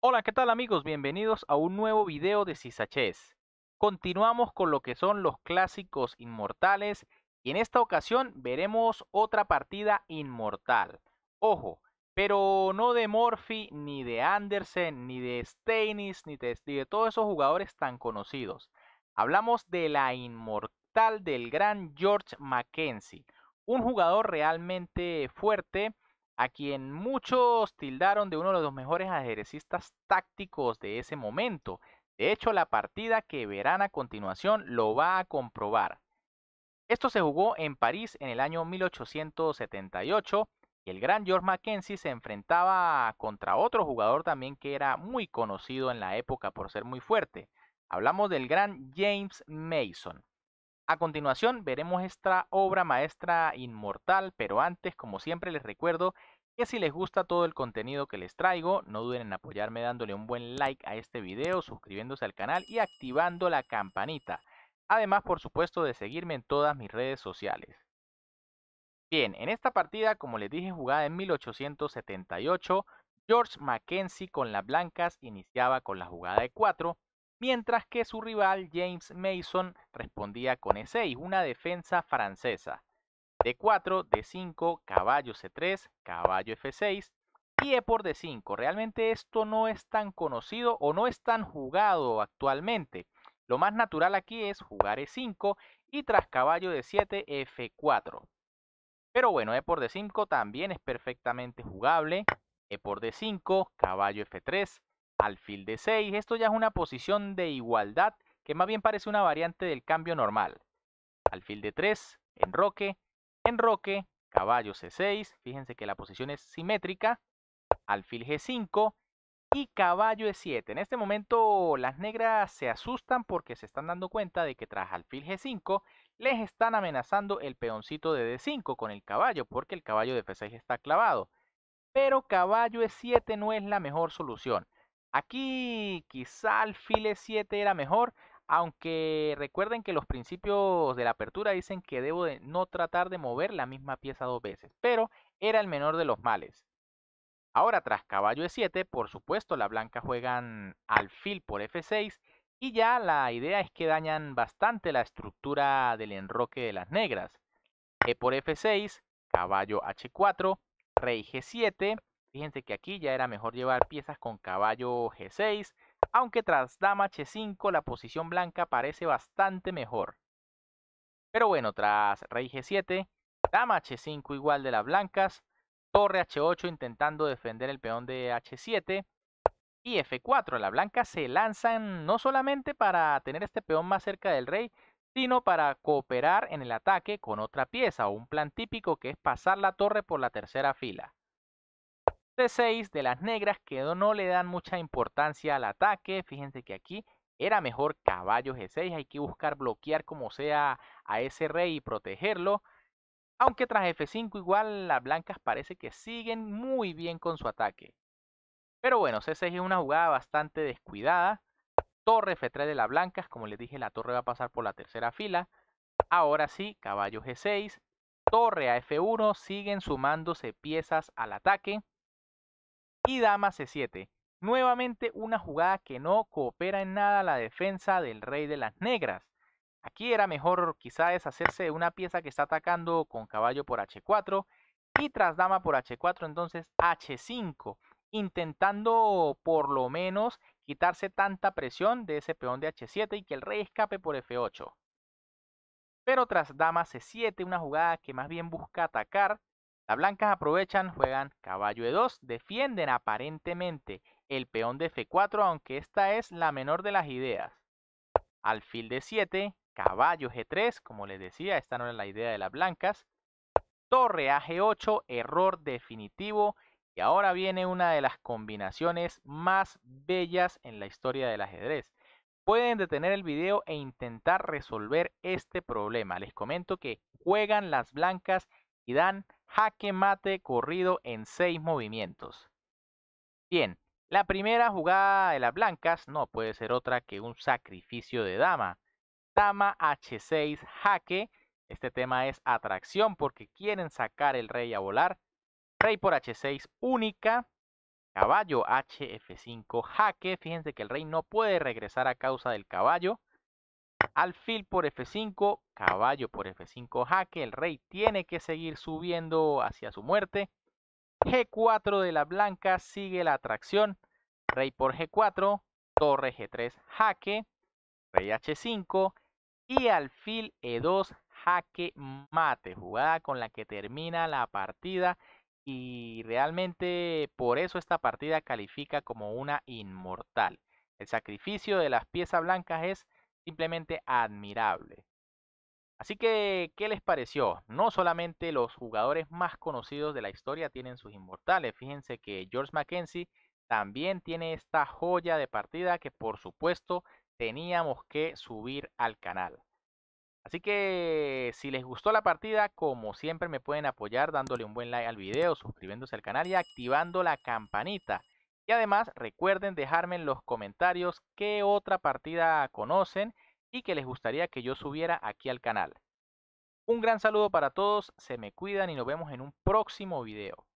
Hola, ¿qué tal amigos? Bienvenidos a un nuevo video de Cisaches Continuamos con lo que son los clásicos inmortales y en esta ocasión veremos otra partida inmortal. Ojo, pero no de Morphy, ni de Andersen, ni de Steinis, ni de, ni de todos esos jugadores tan conocidos. Hablamos de la inmortal del gran George Mackenzie, un jugador realmente fuerte a quien muchos tildaron de uno de los mejores ajedrecistas tácticos de ese momento. De hecho, la partida que verán a continuación lo va a comprobar. Esto se jugó en París en el año 1878 y el gran George Mackenzie se enfrentaba contra otro jugador también que era muy conocido en la época por ser muy fuerte. Hablamos del gran James Mason. A continuación veremos esta obra maestra inmortal, pero antes, como siempre, les recuerdo que si les gusta todo el contenido que les traigo, no duden en apoyarme dándole un buen like a este video, suscribiéndose al canal y activando la campanita. Además, por supuesto, de seguirme en todas mis redes sociales. Bien, en esta partida, como les dije, jugada en 1878, George Mackenzie con las blancas iniciaba con la jugada de 4, mientras que su rival James Mason respondía con E6, una defensa francesa. D4, e D5, e caballo C3, caballo F6 y E por D5. Realmente esto no es tan conocido o no es tan jugado actualmente. Lo más natural aquí es jugar E5 y tras caballo D7, F4. Pero bueno, E por D5 también es perfectamente jugable. E por D5, caballo F3, alfil de 6. Esto ya es una posición de igualdad que más bien parece una variante del cambio normal. Alfil de 3, enroque, enroque, caballo C6, fíjense que la posición es simétrica, alfil G5 y caballo E7. En este momento las negras se asustan porque se están dando cuenta de que tras alfil G5 les están amenazando el peoncito de D5 con el caballo porque el caballo de F6 está clavado. Pero caballo E7 no es la mejor solución. Aquí quizá alfil E7 era mejor, aunque recuerden que los principios de la apertura dicen que debo de no tratar de mover la misma pieza dos veces, pero era el menor de los males. Ahora tras caballo E7, por supuesto la blanca juegan alfil por F6 y ya la idea es que dañan bastante la estructura del enroque de las negras. E por F6, caballo H4, rey G7, Fíjense que aquí ya era mejor llevar piezas con caballo G6, aunque tras dama H5 la posición blanca parece bastante mejor. Pero bueno, tras rey G7, dama H5 igual de las blancas, torre H8 intentando defender el peón de H7 y F4. La blanca se lanzan no solamente para tener este peón más cerca del rey, sino para cooperar en el ataque con otra pieza, o un plan típico que es pasar la torre por la tercera fila c 6 de las negras que no le dan mucha importancia al ataque. Fíjense que aquí era mejor caballo G6. Hay que buscar bloquear como sea a ese rey y protegerlo. Aunque tras F5 igual las blancas parece que siguen muy bien con su ataque. Pero bueno, C6 es una jugada bastante descuidada. Torre F3 de las blancas. Como les dije, la torre va a pasar por la tercera fila. Ahora sí, caballo G6. Torre a F1. Siguen sumándose piezas al ataque y dama c7. Nuevamente una jugada que no coopera en nada la defensa del rey de las negras. Aquí era mejor quizá deshacerse de una pieza que está atacando con caballo por h4 y tras dama por h4 entonces h5, intentando por lo menos quitarse tanta presión de ese peón de h7 y que el rey escape por f8. Pero tras dama c7, una jugada que más bien busca atacar, las blancas aprovechan, juegan caballo E2, defienden aparentemente el peón de F4, aunque esta es la menor de las ideas. Alfil D7, caballo G3, como les decía, esta no era la idea de las blancas. Torre a G8, error definitivo. Y ahora viene una de las combinaciones más bellas en la historia del ajedrez. Pueden detener el video e intentar resolver este problema. Les comento que juegan las blancas y dan jaque mate corrido en seis movimientos. Bien, la primera jugada de las blancas no puede ser otra que un sacrificio de dama. Dama H6 jaque. Este tema es atracción porque quieren sacar el rey a volar. Rey por H6 única. Caballo HF5 jaque. Fíjense que el rey no puede regresar a causa del caballo alfil por f5, caballo por f5 jaque, el rey tiene que seguir subiendo hacia su muerte. G4 de la blanca sigue la atracción, rey por G4, torre G3 jaque, rey H5 y alfil E2 jaque mate, jugada con la que termina la partida y realmente por eso esta partida califica como una inmortal. El sacrificio de las piezas blancas es simplemente admirable. Así que, ¿qué les pareció? No solamente los jugadores más conocidos de la historia tienen sus inmortales. Fíjense que George Mackenzie también tiene esta joya de partida que por supuesto teníamos que subir al canal. Así que si les gustó la partida, como siempre me pueden apoyar dándole un buen like al video, suscribiéndose al canal y activando la campanita. Y además recuerden dejarme en los comentarios qué otra partida conocen y que les gustaría que yo subiera aquí al canal. Un gran saludo para todos, se me cuidan y nos vemos en un próximo video.